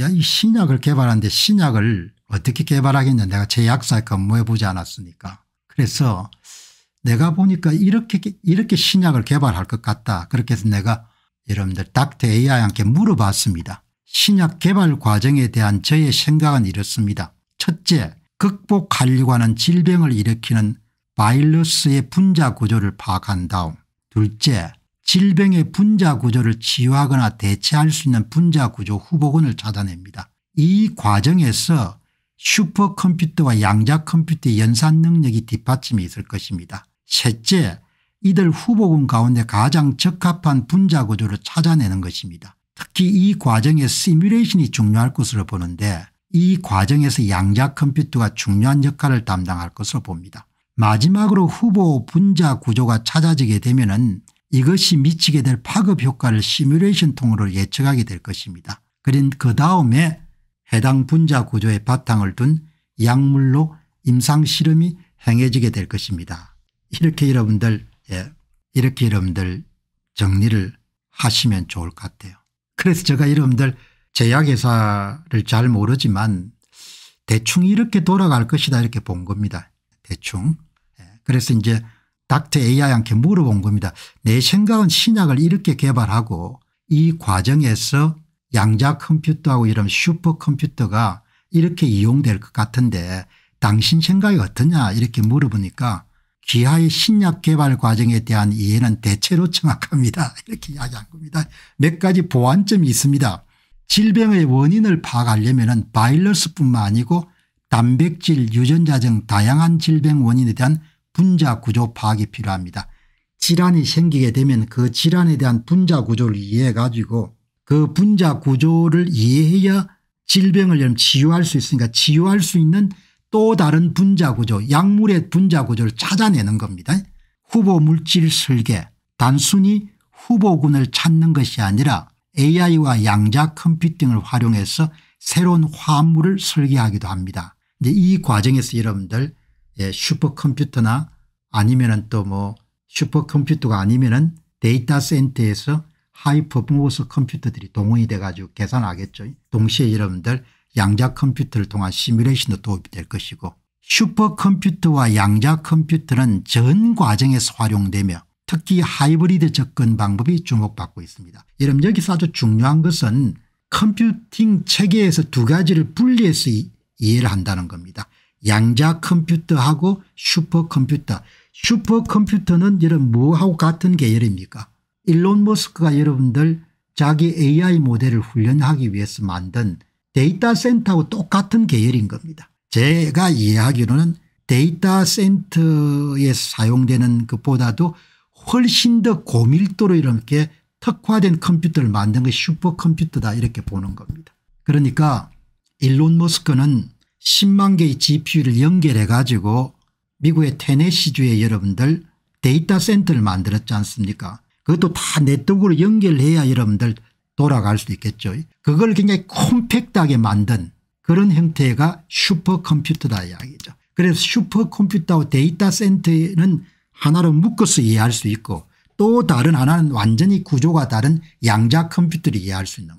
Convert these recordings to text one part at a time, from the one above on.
야, 이 신약을 개발하는데 신약을 어떻게 개발하겠냐. 내가 제약사에 근무해 보지 않았으니까. 그래서 내가 보니까 이렇게, 이렇게 신약을 개발할 것 같다. 그렇게 해서 내가 여러분들 닥터 AI한테 물어봤습니다. 신약 개발 과정에 대한 저의 생각은 이렇습니다. 첫째, 극복하려고 하는 질병을 일으키는 바이러스의 분자 구조를 파악한 다음. 둘째, 질병의 분자 구조를 치유하거나 대체할 수 있는 분자 구조 후보군을 찾아냅니다. 이 과정에서 슈퍼컴퓨터와 양자 컴퓨터의 연산 능력이 뒷받침이 있을 것입니다. 셋째 이들 후보군 가운데 가장 적합한 분자 구조를 찾아내는 것입니다. 특히 이 과정에 시뮬레이션이 중요할 것으로 보는데 이 과정에서 양자 컴퓨터가 중요한 역할을 담당할 것으로 봅니다. 마지막으로 후보 분자 구조가 찾아지게 되면 은 이것이 미치게 될 파급 효과를 시뮬레이션 통으로 예측하게 될 것입니다. 그린 그 다음에 해당 분자 구조의 바탕을 둔 약물로 임상 실험이 행해지게 될 것입니다. 이렇게 여러분들 예, 이렇게 여러분들 정리를 하시면 좋을 것 같아요. 그래서 제가 여러분들 제약회사를 잘 모르지만 대충 이렇게 돌아갈 것이다 이렇게 본 겁니다. 대충. 예, 그래서 이제 닥터 AI한테 물어본 겁니다. 내 생각은 신약을 이렇게 개발하고 이 과정에서 양자 컴퓨터하고 이런 슈퍼컴퓨터가 이렇게 이용될 것 같은데 당신 생각이 어떠냐 이렇게 물어보니까 기하의 신약 개발 과정에 대한 이해는 대체로 정확합니다. 이렇게 이야기한 겁니다. 몇 가지 보완점이 있습니다. 질병의 원인을 파악하려면 바이러스뿐만 아니고 단백질 유전자 등 다양한 질병 원인에 대한 분자 구조 파악이 필요합니다. 질환이 생기게 되면 그 질환에 대한 분자 구조를 이해해 가지고 그 분자 구조를 이해해야 질병을 치유할 수 있으니까 치유할 수 있는 또 다른 분자 구조 약물의 분자 구조를 찾아내는 겁니다. 후보 물질 설계 단순히 후보군을 찾는 것이 아니라 AI와 양자 컴퓨팅을 활용해서 새로운 화물을 설계하기도 합니다. 이제 이 과정에서 여러분들 예, 슈퍼컴퓨터나 아니면은 또 뭐 슈퍼컴퓨터가 아니면은 데이터 센터에서 하이 퍼포먼스 컴퓨터들이 동원이 돼가지고 계산하겠죠. 동시에 여러분들 양자 컴퓨터를 통한 시뮬레이션도 도입이될 것이고 슈퍼컴퓨터와 양자 컴퓨터는 전 과정에서 활용되며 특히 하이브리드 접근 방법이 주목받고 있습니다. 여러분 여기서 아주 중요한 것은 컴퓨팅 체계에서 두 가지를 분리해서 이해를 한다는 겁니다. 양자 컴퓨터하고 슈퍼컴퓨터. 슈퍼컴퓨터는 이런 뭐하고 같은 계열입니까? 일론 머스크가 여러분들 자기 AI 모델을 훈련하기 위해서 만든 데이터 센터하고 똑같은 계열인 겁니다. 제가 이해하기로는 데이터 센터에 사용되는 것보다도 훨씬 더 고밀도로 이렇게 특화된 컴퓨터를 만든 게 슈퍼컴퓨터다 이렇게 보는 겁니다. 그러니까 일론 머스크는 10만 개의 GPU를 연결해 가지고 미국의 테네시주에 여러분들 데이터 센터를 만들었지 않습니까 그것도 다 네트워크로 연결해야 여러분들 돌아갈 수 있겠죠. 그걸 굉장히 콤팩트하게 만든 그런 형태가 슈퍼컴퓨터다 이야기죠. 그래서 슈퍼컴퓨터와 데이터 센터는 하나로 묶어서 이해할 수 있고 또 다른 하나는 완전히 구조가 다른 양자 컴퓨터를 이해할 수 있는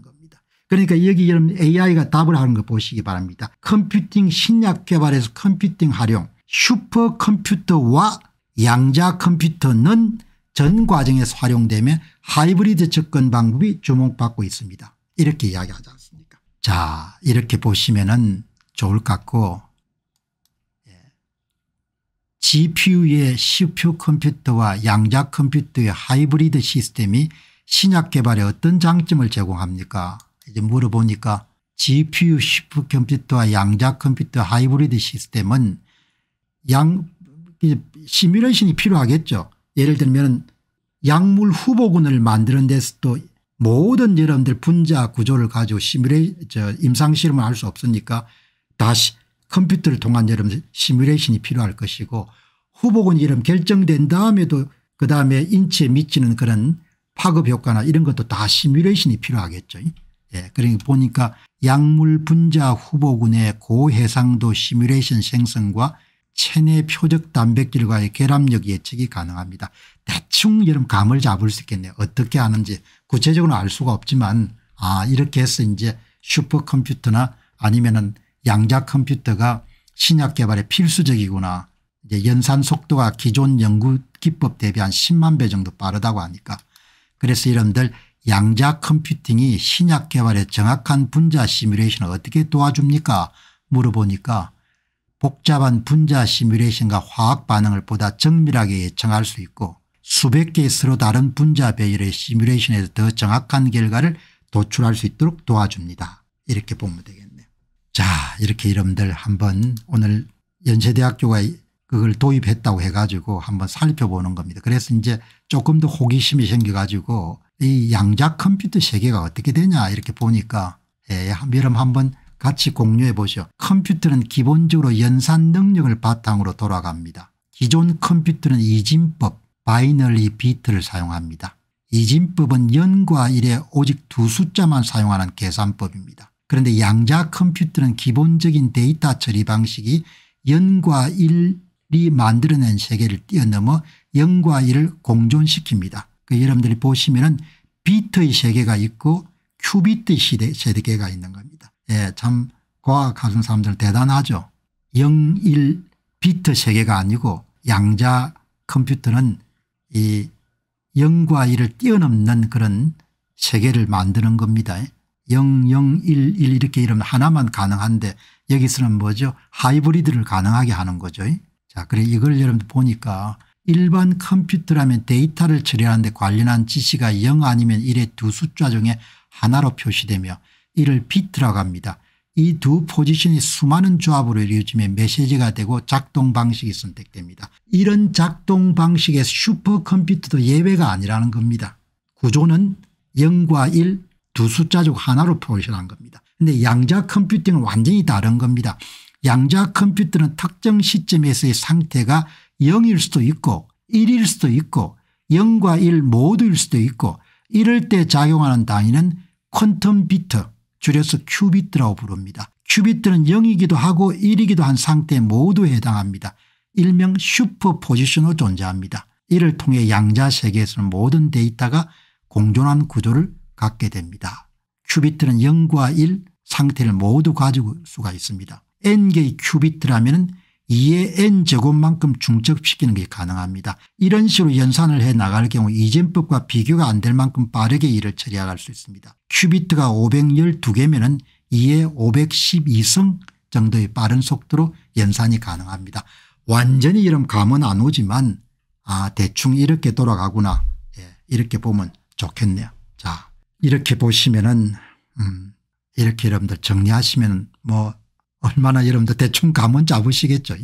그러니까 여기 여러분 AI가 답을 하는 거 보시기 바랍니다. 컴퓨팅 신약 개발에서 컴퓨팅 활용 슈퍼컴퓨터와 양자 컴퓨터는 전 과정에서 활용되며 하이브리드 접근 방법이 주목받고 있습니다. 이렇게 이야기하지 않습니까 자 이렇게 보시면 은 좋을 것 같고 예. GPU의 CPU 컴퓨터와 양자 컴퓨터의 하이브리드 시스템이 신약 개발에 어떤 장점을 제공합니까 이제 물어보니까 GPU 시프 컴퓨터와 양자 컴퓨터 하이브리드 시스템은 양 시뮬레이션이 필요하겠죠. 예를 들면 약물 후보군을 만드는 데서도 모든 여러분들 분자 구조를 가지고 시뮬레이 저 임상 실험을 할 수 없으니까 다시 컴퓨터를 통한 여러분 시뮬레이션이 필요할 것이고 후보군 이름 결정된 다음에도 그다음에 인체에 미치는 그런 파급 효과나 이런 것도 다 시뮬레이션이 필요하겠죠. 예, 그러니까 보니까 약물 분자 후보군의 고해상도 시뮬레이션 생성과 체내 표적 단백질과의 결합력 예측이 가능합니다. 대충 여러분 감을 잡을 수 있겠네요. 어떻게 하는지 구체적으로 알 수가 없지만 아 이렇게 해서 이제 슈퍼컴퓨터나 아니면은 양자 컴퓨터가 신약 개발에 필수적이구나. 이제 연산 속도가 기존 연구 기법 대비 한 10만 배 정도 빠르다고 하니까 그래서 이런들 양자 컴퓨팅이 신약 개발에 정확한 분자 시뮬레이션을 어떻게 도와줍니까 물어보니까 복잡한 분자 시뮬레이션과 화학 반응을 보다 정밀하게 예측할 수 있고 수백 개의 서로 다른 분자 배열의 시뮬레이션에서 더 정확한 결과를 도출할 수 있도록 도와줍니다. 이렇게 보면 되겠네요. 자 이렇게 여러분들 한번 오늘 연세대학교가 그걸 도입했다고 해가지고 한번 살펴보는 겁니다. 그래서 이제 조금 더 호기심이 생겨가지고 이 양자 컴퓨터 세계가 어떻게 되냐 이렇게 보니까 예, 여러분 한번 같이 공유해 보죠. 컴퓨터는 기본적으로 연산 능력을 바탕으로 돌아갑니다. 기존 컴퓨터는 이진법 바이너리 비트를 사용합니다. 이진법은 0과 1의 오직 두 숫자만 사용하는 계산법입니다. 그런데 양자 컴퓨터는 기본적인 데이터 처리 방식이 0과 1이 만들어낸 세계를 뛰어넘어 0과 1을 공존시킵니다. 그 여러분들이 보시면은 비트의 세계가 있고 큐비트 시대 세계가 있는 겁니다. 예, 참 과학 가진 사람들 대단하죠. 0, 1 비트 세계가 아니고 양자 컴퓨터는 이 0과 1을 뛰어넘는 그런 세계를 만드는 겁니다. 0, 0, 1, 1 이렇게 이름 하나만 가능한데 여기서는 뭐죠 하이브리드를 가능하게 하는 거죠. 예. 자, 그래 이걸 여러분 보니까 일반 컴퓨터라면 데이터를 처리하는 데 관련한 지시가 0 아니면 1의 두 숫자 중에 하나로 표시되며 이를 비트라고 합니다. 이 두 포지션이 수많은 조합으로 이루어지며 메시지가 되고 작동 방식이 선택됩니다. 이런 작동 방식의 슈퍼컴퓨터도 예외가 아니라는 겁니다. 구조는 0과 1, 두 숫자 중 하나로 표시한 겁니다. 근데 양자 컴퓨팅은 완전히 다른 겁니다. 양자 컴퓨터는 특정 시점에서의 상태가 0일 수도 있고 1일 수도 있고 0과 1 모두일 수도 있고 이럴 때 작용하는 단위는 퀀텀 비트 줄여서 큐비트라고 부릅니다. 큐비트는 0이기도 하고 1이기도 한 상태 모두에 해당합니다. 일명 슈퍼포지션으로 존재합니다. 이를 통해 양자 세계에서는 모든 데이터가 공존한 구조를 갖게 됩니다. 큐비트는 0과 1 상태를 모두 가지고 수가 있습니다. n개의 큐비트라면 2의 n제곱만큼 중첩시키는 게 가능합니다. 이런 식으로 연산을 해 나갈 경우 이전법과 비교가 안 될 만큼 빠르게 일을 처리할 수 있습니다. 큐비트가 512개면 은 2의 512승 정도의 빠른 속도로 연산이 가능합니다. 완전히 이런 감은 안 오지만 아 대충 이렇게 돌아가구나 예, 이렇게 보면 좋겠네요. 자 이렇게 보시면은 음, 이렇게 여러분들 정리하시면 뭐 얼마나 여러분들 대충 감은 잡으시겠죠.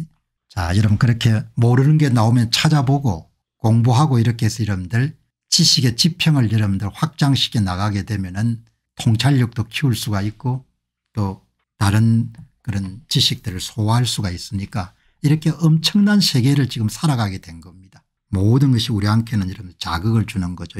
자 여러분 그렇게 모르는 게 나오면 찾아보고 공부하고 이렇게 해서 여러분들 지식의 지평을 여러분들 확장시켜 나가게 되면 은 통찰력도 키울 수가 있고 또 다른 그런 지식들을 소화할 수가 있으니까 이렇게 엄청난 세계를 지금 살아가게 된 겁니다. 모든 것이 우리한테는 이런 자극을 주는 거죠.